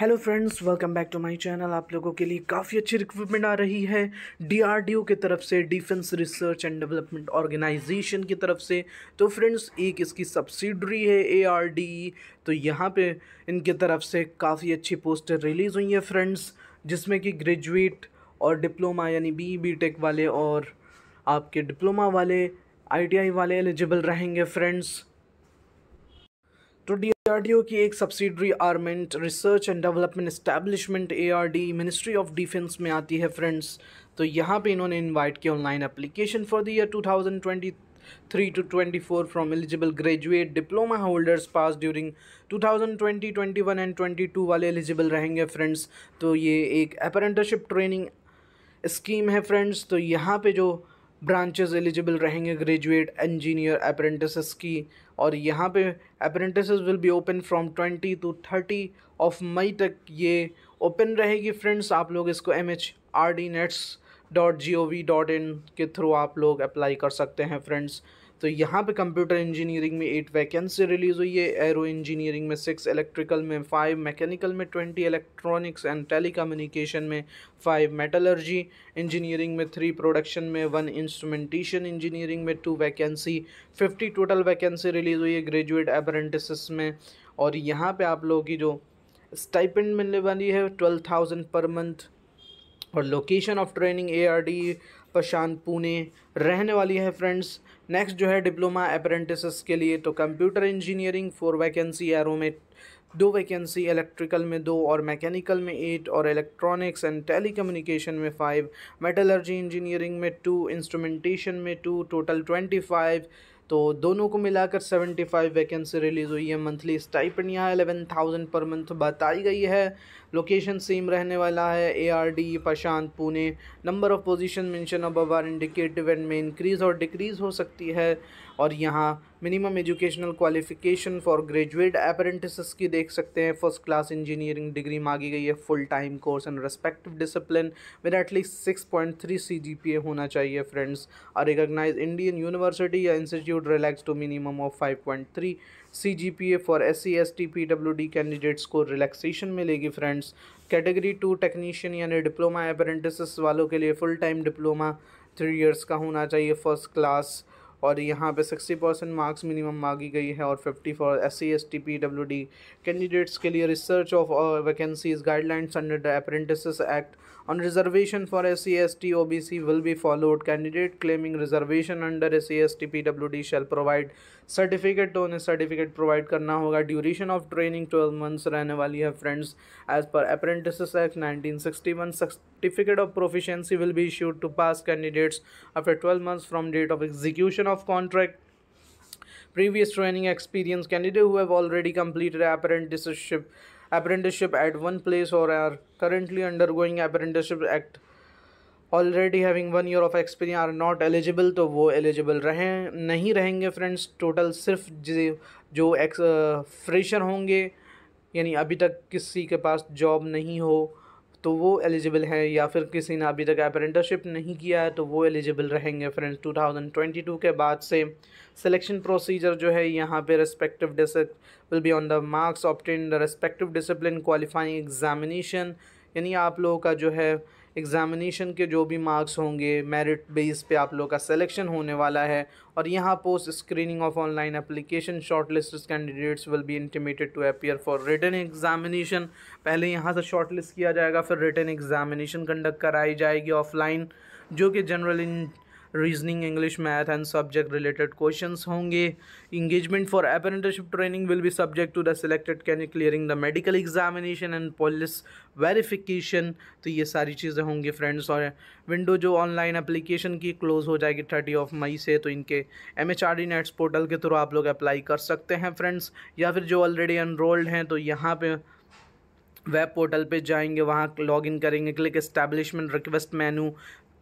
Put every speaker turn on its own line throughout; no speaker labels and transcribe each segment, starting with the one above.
Hello friends welcome back to my channel आप लोगों के लिए काफ़ी अच्छी रिक्रूटमेंट आ रही है डीआरडीओ की तरफ से defence research and development organisation की तरफ से तो फ्रेंड्स एक इसकी सब्सिडरी है एआरडी e। तो यहाँ पे इनकी तरफ से काफ़ी अच्छी पोस्टर रिलीज़ हुई है फ्रेंड्स जिसमें कि ग्रेजुएट और डिप्लोमा यानी बी बी टेक वाले और आपके डिप्लोमा वाले आई वाले एलिजिबल रहेंगे फ्रेंड्स तो डीआरडीओ की एक subsidiary armament research and development establishment ARD ministry of defence में आती है फ्रेंड्स तो यहाँ पे इन्होंने इनवाइट किया online application for the year three two twenty four from eligible graduate diploma holders pass during twenty one and twenty two वाले eligible रहेंगे फ्रेंड्स तो ये एक अप्रेंटरशिप ट्रेनिंग स्कीम है फ्रेंड्स तो यहाँ पे जो ब्रांचेस एलिजिबल रहेंगे ग्रेजुएट इंजीनियर अप्रेंटिसेस की और यहाँ पे apprentices will be open from twenty two thirty of May तक ये ओपन रहेगी फ्रेंड्स आप लोग इसको M H R D NATS dot G O V dot in के थ्रू आप लोग अप्लाई कर सकते हैं फ्रेंड्स तो यहाँ पे कंप्यूटर इंजीनियरिंग में एट वैकेंसी रिलीज़ हुई है एरो इंजीनियरिंग में सिक्स इलेक्ट्रिकल में फाइव मैकेनिकल में ट्वेंटी इलेक्ट्रॉनिक्स एंड टेली में फाइव मेटलर्जी इंजीनियरिंग में थ्री प्रोडक्शन में वन इंस्ट्रूमेंटेशन इंजीनियरिंग में two vacancy fifty total vacancy release हुई है ग्रेजुएट अप्रेंटिस में और यहाँ पर आप लोगों की जो स्टाइपेंड मिलने वाली है ट्वेल्व थाउजेंड पर मंथ और location of training A R D Prashant Pune रहने वाली है फ्रेंड्स नेक्स्ट जो है डिप्लोमा अप्रेंटिसस के लिए तो computer engineering four vacancy aero में दो वैकेंसी इलेक्ट्रिकल में दो और मैकेनिकल में एट और इलेक्ट्रॉनिक्स एंड टेली में फ़ाइव मेटलर्जी इंजीनियरिंग में टू इंस्ट्रूमेंटेशन में टू टोटल ट्वेंटी फाइव तो दोनों को मिलाकर 75 वैकेंसी रिलीज़ हुई है मंथली स्टाइप यहाँ एलेवन थाउजेंड पर मंथ बताई गई है लोकेशन सेम रहने वाला है A R D Prashant Pune number of position mention above are indicative and may increase और डिक्रीज़ हो सकती है और यहाँ minimum educational qualification for graduate अप्रेंटिसस की देख सकते हैं फर्स्ट क्लास इंजीनियरिंग डिग्री मांगी गई है full time course and respective discipline with at least six point three C G P A होना चाहिए फ्रेंड्स और रिकगनाइज इंडियन यूनिवर्सिटी या institute relax to minimum of five point three C G P A for S C S T P W D candidates को relaxation मिलेगी friends category two technician यानी diploma apprentice वालों के लिए full time diploma three years का होना चाहिए first class और यहाँ पे सिक्सटी परसेंट मार्क्स मिनिमम मांगी गई है और fifty for S C S T P W D candidates के लिए research of vacancies guidelines under the apprentice act on reservation for S S C C T O B will be followed candidate claiming reservation under S C S T P W D shall provide certificate तो उन्हें certificate provide करना होगा duration of training twelve months रहने वाली है friends age per apprentice act nineteen sixty one certificate of proficiency will be issued to pass candidates after 12 months from date of execution of contract previous training experience candidate who have already completed apprenticeship apprenticeship at one place or are currently undergoing apprenticeship act already having one year of experience are not eligible तो वो eligible रहें नहीं रहेंगे friends total सिर्फ जो x fresher होंगे यानी अभी तक किसी के पास जॉब नहीं हो तो वो एलिजिबल हैं या फिर किसी ने अभी तक अप्रेंटरशिप नहीं किया है तो वो एलिजिबल रहेंगे फ्रेंड्स 2022 के बाद से सिलेक्शन प्रोसीजर जो है यहाँ पे respective dis will be on the marks obtain the respective discipline qualifying examination यानी आप लोगों का जो है एग्ज़ामिनेशन के जो भी मार्क्स होंगे मेरिट बेस पे आप लोग का सिलेक्शन होने वाला है और यहाँ post screening of online application short list candidates will be intimated to appear for written examination पहले यहाँ से शॉर्ट लिस्ट किया जाएगा फिर रिटर्न एग्ज़ामिनेशन कंडक्ट कराई जाएगी ऑफलाइन जो कि general reasoning English math and subject related question होंगे engagement for apprenticeship training will be subject to the selected can clearing the medical examination and police verification तो ये सारी चीज़ें होंगी फ्रेंड्स और विंडो जो ऑनलाइन अप्लीकेशन की क्लोज हो जाएगी थर्टी ऑफ मई से तो इनके M H R D NATS portal के थ्रू आप लोग अप्लाई कर सकते हैं फ्रेंड्स या फिर जो ऑलरेडी एनरोल्ड हैं तो यहाँ पर वेब पोर्टल पे जाएंगे वहाँ लॉगिन करेंगे click establishment request menu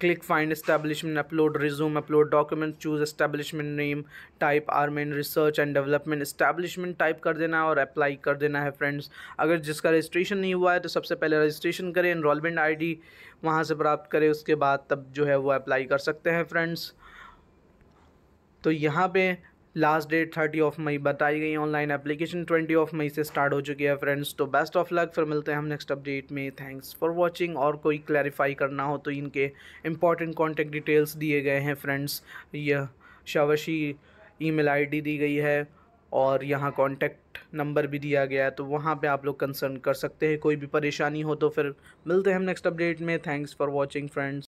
click find establishment upload resume upload document choose establishment name type armin research and development establishment type कर देना और apply कर देना है friends अगर जिसका registration नहीं हुआ है तो सबसे पहले registration करें enrollment id वहाँ से प्राप्त करें उसके बाद तब जो है वो apply कर सकते हैं friends तो यहाँ पे last date thirty of May बताई गई online application twenty of May से स्टार्ट हो चुकी है फ्रेंड्स तो बेस्ट ऑफ लक फिर मिलते हैं हम नेक्स्ट अपडेट में थैंक्स फॉर वॉचिंग और कोई क्लैरिफाई करना हो तो इनके इंपॉर्टेंट कॉन्टेक्ट डिटेल्स दिए गए हैं फ्रेंड्स यह शावशी ई मेल दी गई है और यहाँ कॉन्टैक्ट नंबर भी दिया गया है तो वहाँ पे आप लोग कंसर्न कर सकते हैं कोई भी परेशानी हो तो फिर मिलते हैं हम नेक्स्ट अपडेट में थैंक्स फॉर वॉचिंग फ्रेंड्स